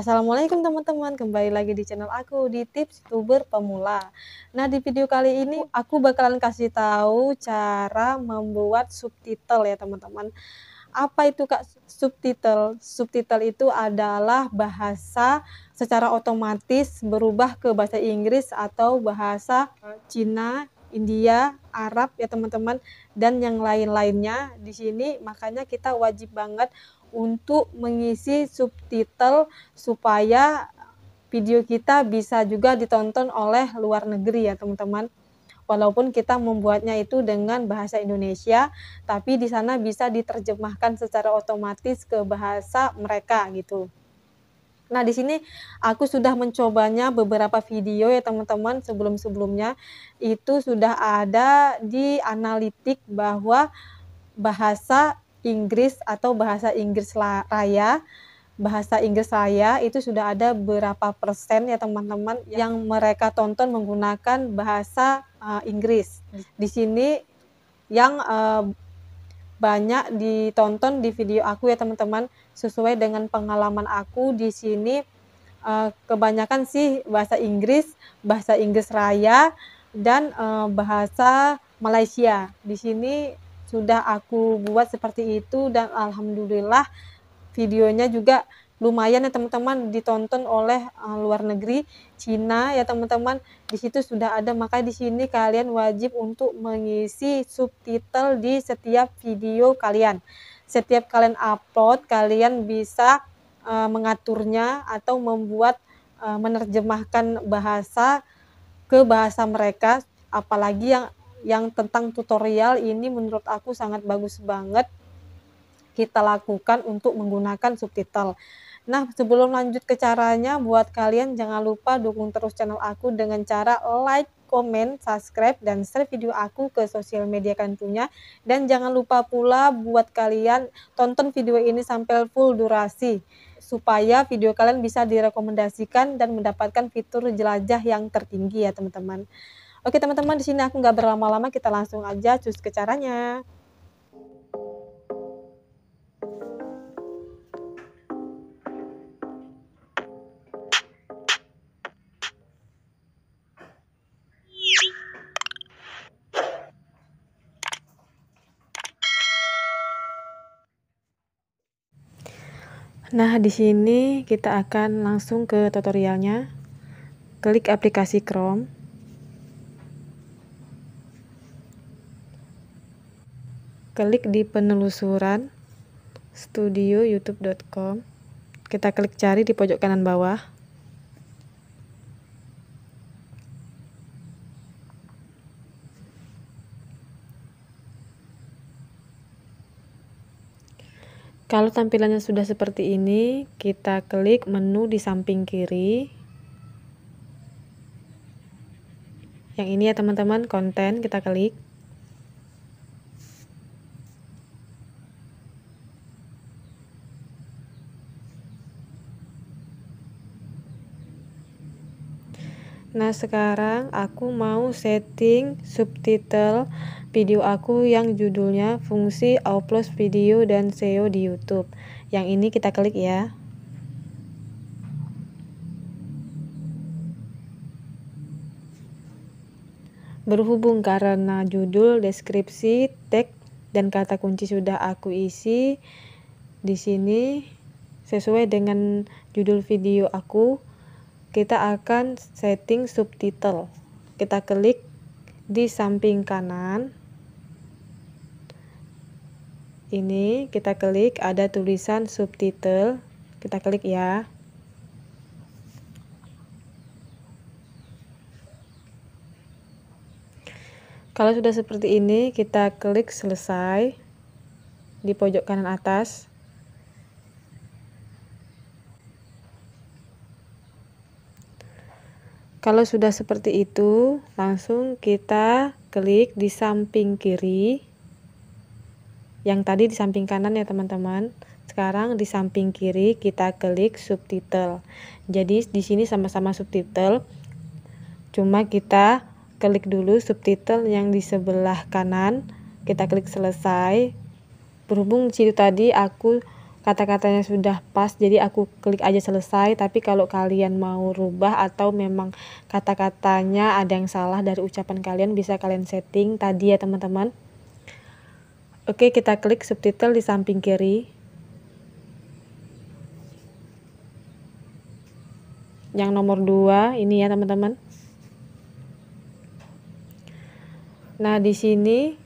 Assalamualaikum teman-teman, kembali lagi di channel aku di tips youtuber pemula. Nah di video kali ini aku bakalan kasih tahu cara membuat subtitle ya teman-teman. Apa itu kak subtitle? Subtitle itu adalah bahasa secara otomatis berubah ke bahasa Inggris atau bahasa Cina India, Arab ya teman-teman dan yang lain-lainnya di sini makanya kita wajib banget untuk mengisi subtitle supaya video kita bisa juga ditonton oleh luar negeri ya teman-teman. Walaupun kita membuatnya itu dengan bahasa Indonesia, tapi di sana bisa diterjemahkan secara otomatis ke bahasa mereka gitu. Nah, di sini aku sudah mencobanya beberapa video ya teman-teman sebelum-sebelumnya itu sudah ada di analitik bahwa bahasa Inggris atau bahasa Inggris raya bahasa Inggris raya itu sudah ada berapa persen ya teman-teman yang mereka tonton menggunakan bahasa uh, Inggris. Hmm. Di sini yang uh, banyak ditonton di video aku ya teman-teman sesuai dengan pengalaman aku di sini eh, kebanyakan sih bahasa Inggris, bahasa Inggris raya dan eh, bahasa Malaysia. Di sini sudah aku buat seperti itu dan alhamdulillah videonya juga lumayan ya teman-teman ditonton oleh uh, luar negeri Cina ya teman-teman di situ sudah ada maka di sini kalian wajib untuk mengisi subtitle di setiap video kalian setiap kalian upload kalian bisa uh, mengaturnya atau membuat uh, menerjemahkan bahasa ke bahasa mereka apalagi yang yang tentang tutorial ini menurut aku sangat bagus banget kita lakukan untuk menggunakan subtitle Nah, sebelum lanjut ke caranya, buat kalian jangan lupa dukung terus channel aku dengan cara like, komen, subscribe, dan share video aku ke sosial media kantunya. Dan jangan lupa pula buat kalian tonton video ini sampai full durasi supaya video kalian bisa direkomendasikan dan mendapatkan fitur jelajah yang tertinggi ya teman-teman. Oke teman-teman di sini aku nggak berlama-lama kita langsung aja cus ke caranya. Nah, di sini kita akan langsung ke tutorialnya. Klik aplikasi Chrome. Klik di penelusuran studio youtube.com. Kita klik cari di pojok kanan bawah. Kalau tampilannya sudah seperti ini, kita klik menu di samping kiri. Yang ini ya teman-teman, konten kita klik. Nah sekarang aku mau setting subtitle video aku yang judulnya fungsi upload video dan SEO di YouTube. Yang ini kita klik ya. Berhubung karena judul, deskripsi, tag, dan kata kunci sudah aku isi di sini sesuai dengan judul video aku kita akan setting subtitle. Kita klik di samping kanan. Ini kita klik ada tulisan subtitle. Kita klik ya. Kalau sudah seperti ini, kita klik selesai di pojok kanan atas. Kalau sudah seperti itu, langsung kita klik di samping kiri. Yang tadi di samping kanan ya teman-teman. Sekarang di samping kiri kita klik subtitle. Jadi di sini sama-sama subtitle. Cuma kita klik dulu subtitle yang di sebelah kanan. Kita klik selesai. Berhubung di situ tadi aku kata-katanya sudah pas jadi aku klik aja selesai tapi kalau kalian mau rubah atau memang kata-katanya ada yang salah dari ucapan kalian bisa kalian setting tadi ya teman-teman oke kita klik subtitle di samping kiri yang nomor 2 ini ya teman-teman nah di sini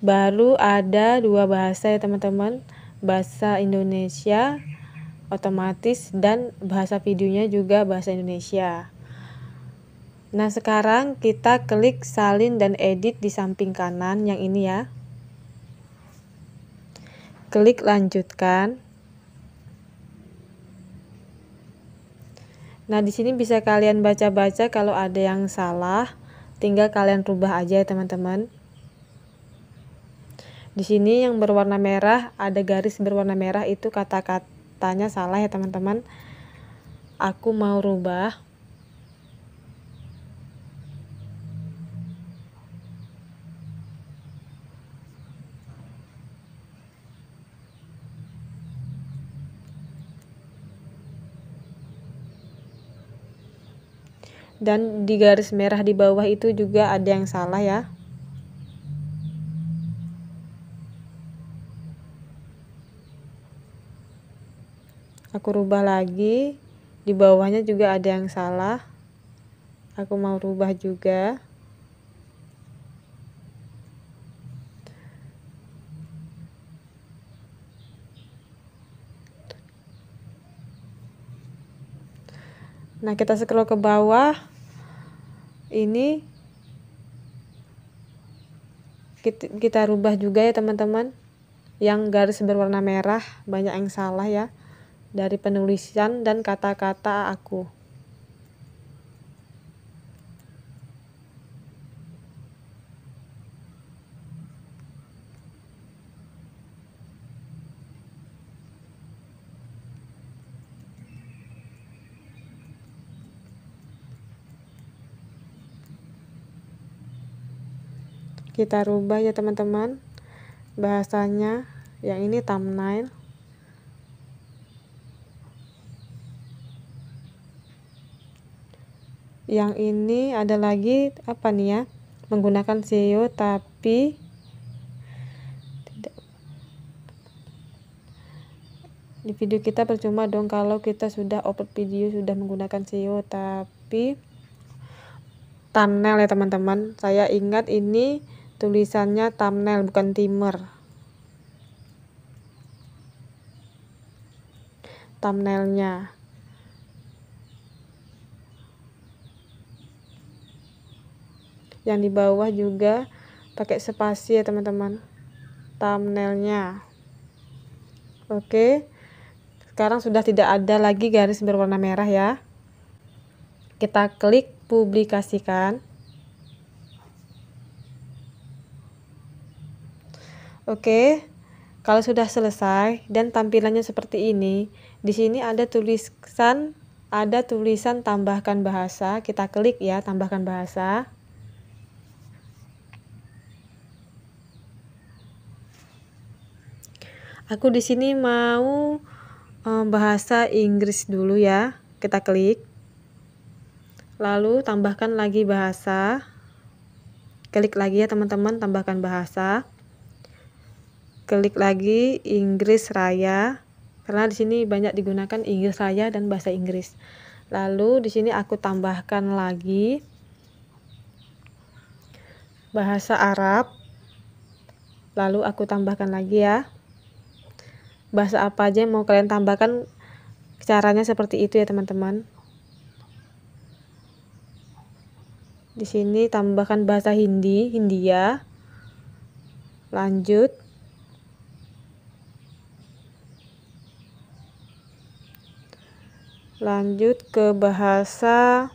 baru ada dua bahasa ya teman-teman bahasa Indonesia otomatis dan bahasa videonya juga bahasa Indonesia. Nah, sekarang kita klik salin dan edit di samping kanan yang ini ya. Klik lanjutkan. Nah, di sini bisa kalian baca-baca kalau ada yang salah, tinggal kalian rubah aja ya, teman-teman. Di sini yang berwarna merah, ada garis berwarna merah itu kata-katanya salah ya teman-teman. Aku mau rubah. dan di garis merah di bawah itu juga ada yang salah ya aku rubah lagi di bawahnya juga ada yang salah aku mau rubah juga nah kita scroll ke bawah ini kita, rubah juga ya teman-teman yang garis berwarna merah banyak yang salah ya dari penulisan dan kata-kata aku. kita rubah ya teman-teman bahasanya yang ini thumbnail yang ini ada lagi apa nih ya menggunakan seo tapi tidak di video kita percuma dong kalau kita sudah upload video sudah menggunakan seo tapi thumbnail ya teman-teman saya ingat ini tulisannya thumbnail bukan timer thumbnailnya yang di bawah juga pakai spasi ya teman-teman thumbnailnya oke sekarang sudah tidak ada lagi garis berwarna merah ya kita klik publikasikan oke kalau sudah selesai dan tampilannya seperti ini di sini ada tulisan ada tulisan tambahkan bahasa kita klik ya tambahkan bahasa Aku di sini mau um, bahasa Inggris dulu ya. Kita klik. Lalu tambahkan lagi bahasa. Klik lagi ya teman-teman, tambahkan bahasa. Klik lagi Inggris Raya. Karena di sini banyak digunakan Inggris Raya dan bahasa Inggris. Lalu di sini aku tambahkan lagi bahasa Arab. Lalu aku tambahkan lagi ya bahasa apa aja yang mau kalian tambahkan caranya seperti itu ya teman-teman di sini tambahkan bahasa Hindi Hindia lanjut lanjut ke bahasa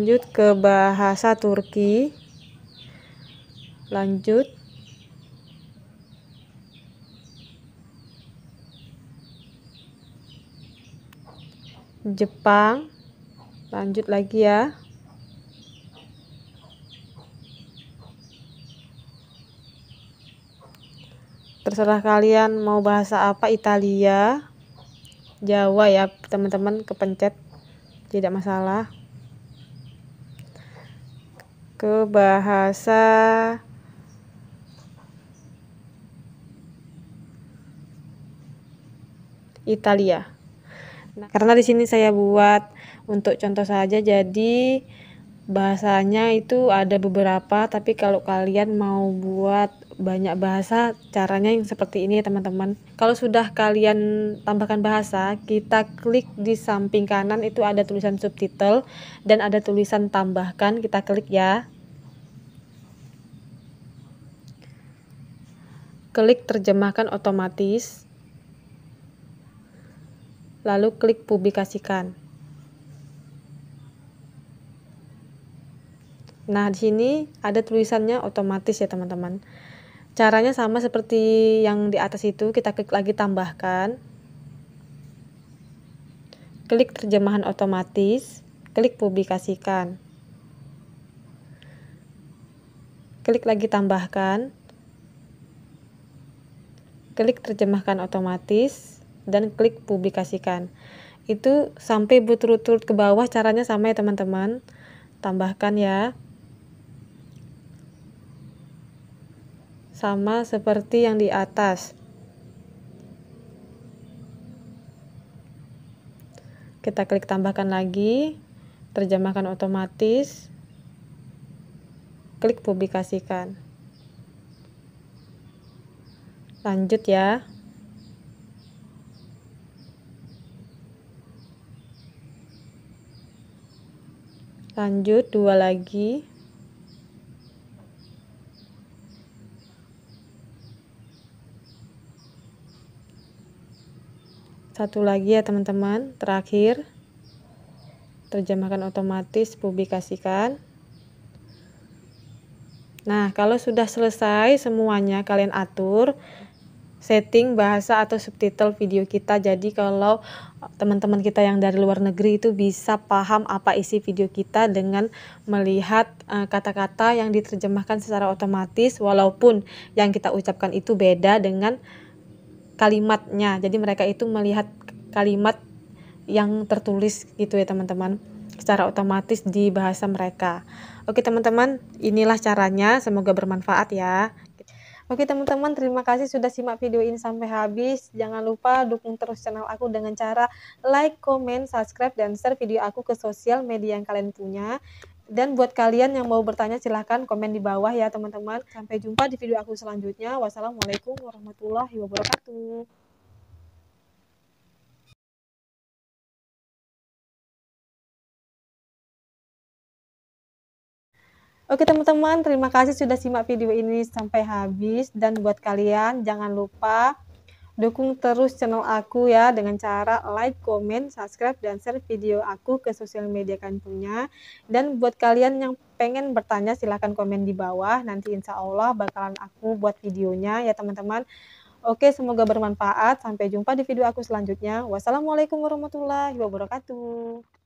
lanjut ke bahasa Turki lanjut Jepang lanjut lagi ya terserah kalian mau bahasa apa Italia Jawa ya teman-teman kepencet tidak masalah ke bahasa Italia. Nah, karena di sini saya buat untuk contoh saja jadi bahasanya itu ada beberapa tapi kalau kalian mau buat banyak bahasa caranya yang seperti ini teman-teman kalau sudah kalian tambahkan bahasa kita klik di samping kanan itu ada tulisan subtitle dan ada tulisan tambahkan kita klik ya klik terjemahkan otomatis lalu klik publikasikan Nah, di sini ada tulisannya otomatis ya, teman-teman. Caranya sama seperti yang di atas itu, kita klik lagi tambahkan. Klik terjemahan otomatis, klik publikasikan. Klik lagi tambahkan. Klik terjemahkan otomatis dan klik publikasikan. Itu sampai berturut-turut ke bawah caranya sama ya teman-teman. Tambahkan ya. sama seperti yang di atas. Kita klik tambahkan lagi, terjemahkan otomatis, klik publikasikan. Lanjut ya. Lanjut dua lagi. satu lagi ya teman-teman terakhir terjemahkan otomatis publikasikan nah kalau sudah selesai semuanya kalian atur setting bahasa atau subtitle video kita jadi kalau teman-teman kita yang dari luar negeri itu bisa paham apa isi video kita dengan melihat eh, kata-kata uh, yang diterjemahkan secara otomatis walaupun yang kita ucapkan itu beda dengan kalimatnya jadi mereka itu melihat kalimat yang tertulis gitu ya teman-teman secara otomatis di bahasa mereka oke teman-teman inilah caranya semoga bermanfaat ya Oke teman-teman, terima kasih sudah simak video ini sampai habis. Jangan lupa dukung terus channel aku dengan cara like, comment, subscribe, dan share video aku ke sosial media yang kalian punya. Dan buat kalian yang mau bertanya silahkan komen di bawah ya teman-teman. Sampai jumpa di video aku selanjutnya. Wassalamualaikum warahmatullahi wabarakatuh. Oke teman-teman, terima kasih sudah simak video ini sampai habis. Dan buat kalian, jangan lupa Dukung terus channel aku ya dengan cara like, comment, subscribe, dan share video aku ke sosial media kalian punya. Dan buat kalian yang pengen bertanya silahkan komen di bawah. Nanti insya Allah bakalan aku buat videonya ya teman-teman. Oke, semoga bermanfaat. Sampai jumpa di video aku selanjutnya. Wassalamualaikum warahmatullahi wabarakatuh.